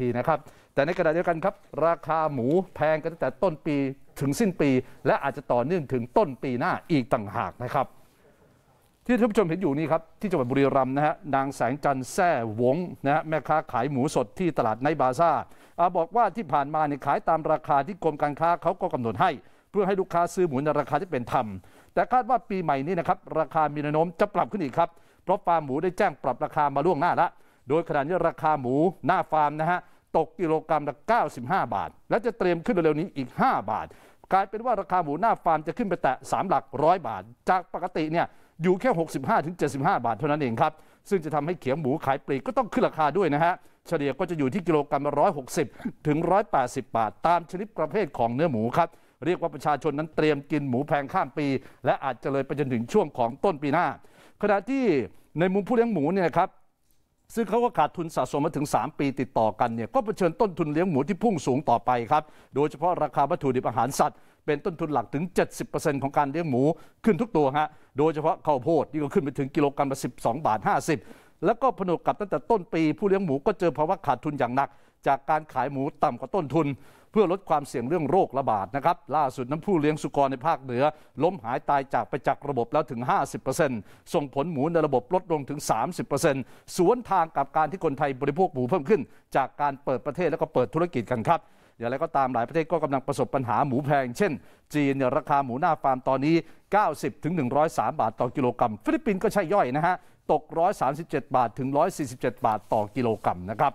ทีนะครับแต่ในกระดาษเดียวกันครับราคาหมูแพงกันตั้งแต่ต้นปีถึงสิ้นปี และอาจจะต่อเนื่องถึงต้นปีหน้าอีกต่างหากนะครับที่ท่านผู้ชมเห็นอยู่นี่ครับที่จังหวัดบุรีรัมย์นะฮะนางแสงจันทร์แซ่วงนะฮะแม่ค้าขายหมูสดที่ตลาดในบาซ่าาบอกว่าที่ผ่านมาเนี่ยขายตามราคาที่กรมการค้าเขาก็กำหนดให้ เพื่อให้ลูกค้าซื้อหมูในราคาที่เป็นธรรม แต่คาดว่าปีใหม่นี้นะครับราคามีแนวโน้มจะปรับขึ้นอีกครับเพราะฟาร์มหมูได้แจ้งปรับราคามาล่วงหน้าแล้วโดยขณะนี้ราคาหมูหน้าฟาร์มนะฮะตกกิโลกรรัมละ 95 บาท และจะเตรียมขึ้นเร็วนี้อีก 5 บาท กลายเป็นว่าราคาหมูหน้าฟาร์ม จะขึ้นไปแตะ3หลักร้อยบาท จากปกติเนี่ยอยู่แค่ 65 75 บาทเท่านั้นเองครับซึ่งจะทำให้เขียงหมูขายปลีกก็ต้องขึ้นราคาด้วยนะฮะเฉลี่ยก็จะอยู่ที่กิโลกรัมละ 160ถึง180 บาท ตามชนิดประเภทของเนื้อหมูครับเรียกว่าประชาชนนั้นเตรียมกินหมูแพงข้ามปี และอาจจะเลยไปจนถึงช่วงของต้นปีหน้า ขณะที่ในมุมผู้เลี้ยงหมูเนี่ยครับซึ่งเขาก็ขาดทุนสะสมมาถึง 3 ปีติดต่อกันเนี่ยก็เผชิญต้นทุนเลี้ยงหมูที่พุ่งสูงต่อไปครับ โดยเฉพาะราคาวัตถุดิบอาหารสัตว์เป็นต้นทุนหลักถึง 70%ของการเลี้ยงหมูขึ้นทุกตัวฮะโดยเฉพาะข้าวโพดนี่ก็ขึ้นไปถึงกิโลกรัมละ12 บาท50 แล้วก็ผนวกกับตั้งแต่ต้นปี ผู้เลี้ยงหมูก็เจอภาวะขาดทุนอย่างหนักจากการขายหมูต่ำกว่าต้นทุน เพื่อลดความเสี่ยงเรื่องโรคระบาดนะครับ ล่าสุดน้ำผู้เลี้ยงสุกรในภาคเหนือ ล้มหายตายจากไปจากระบบแล้วถึง 50%ส่งผลหมูในระบบลดลงถึง 30%สวนทางกับการที่คนไทยบริโภคหมูเพิ่มขึ้น จากการเปิดประเทศแล้วก็เปิดธุรกิจกันครับอย่างไรก็ตามหลายประเทศก็กำลังประสบปัญหาหมูแพงเช่น จีนเนี่ยราคาหมูหน้าฟาร์มตอนนี้ 90ถึง103บาท ต่อกิโลกรัมฟิลิปปินส์ก็ใช่ย่อยนะฮะตก137บาทถึง147บาทต่อกิโลกรัมนะครับ